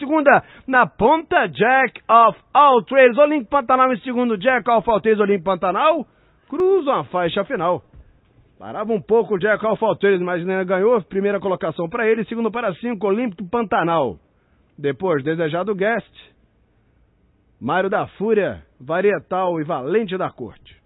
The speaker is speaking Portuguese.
Segunda, na ponta, Jack of All Trades. Olimpo Pantanal em segundo, Jack of All Trades, Olimpo Pantanal. Cruzam a faixa final. Parava um pouco o Jack of All Trades, mas né, ganhou. Primeira colocação para ele, segundo para cinco, Olímpico Pantanal. Depois, desejado guest, Mário da Fúria, Varietal e Valente da Corte.